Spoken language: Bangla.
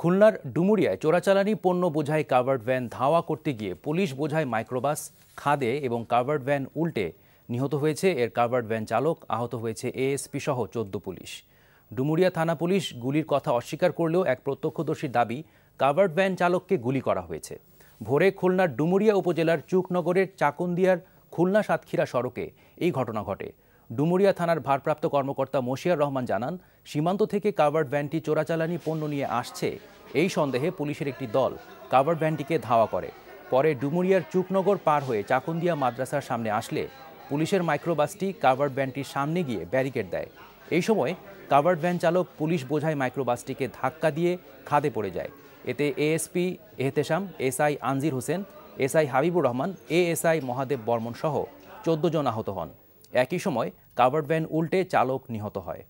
খুলনার ডুমুরিয়ায় চোরাচালানি পণ্য বোঝাই কাভার্ড ভ্যান ধাওয়া করতে গিয়ে পুলিশ বোঝায় মাইক্রোবাস খাদে এবং কাভার্ড ভ্যান উল্টে নিহত হয়েছে এর কাভার্ড ভ্যান চালক আহত হয়েছে এএসপি সহ চোদ্দ পুলিশ ডুমুরিয়া থানা পুলিশ গুলির কথা অস্বীকার করলেও এক প্রত্যক্ষদর্শীর দাবি কাভার্ড ভ্যান চালককে গুলি করা হয়েছে ভোরে খুলনার ডুমুরিয়া উপজেলার চুকনগরের চাকুন্দিয়ার খুলনা সাতক্ষীরা সড়কে এই ঘটনা ঘটে ডুমুরিয়া থানার ভারপ্রাপ্ত কর্মকর্তা মশিয়ার রহমান জানান সীমান্ত থেকে কাভার্ড ভ্যানটি চোরাচালানি পণ্য নিয়ে আসছে এই সন্দেহে পুলিশের একটি দল কাভার্ড ভ্যানটিকে ধাওয়া করে পরে ডুমুরিয়ার চুকনগর পার হয়ে চাকুন্দিয়া মাদ্রাসার সামনে আসলে পুলিশের মাইক্রোবাসটি কাভার্ড ভ্যানটির সামনে গিয়ে ব্যারিকেড দেয় এই সময় কাভার্ড ভ্যান চালক পুলিশ বোঝায় মাইক্রোবাসটিকে ধাক্কা দিয়ে খাদে পড়ে যায় এতে ASP Ehtesham SI Anjir Hossain SI Habibur Rahman ASI Mahadev Barman সহ চোদ্দ জন আহত হন একই সময় কাভার্ড ভ্যান উল্টে চালক নিহত হয়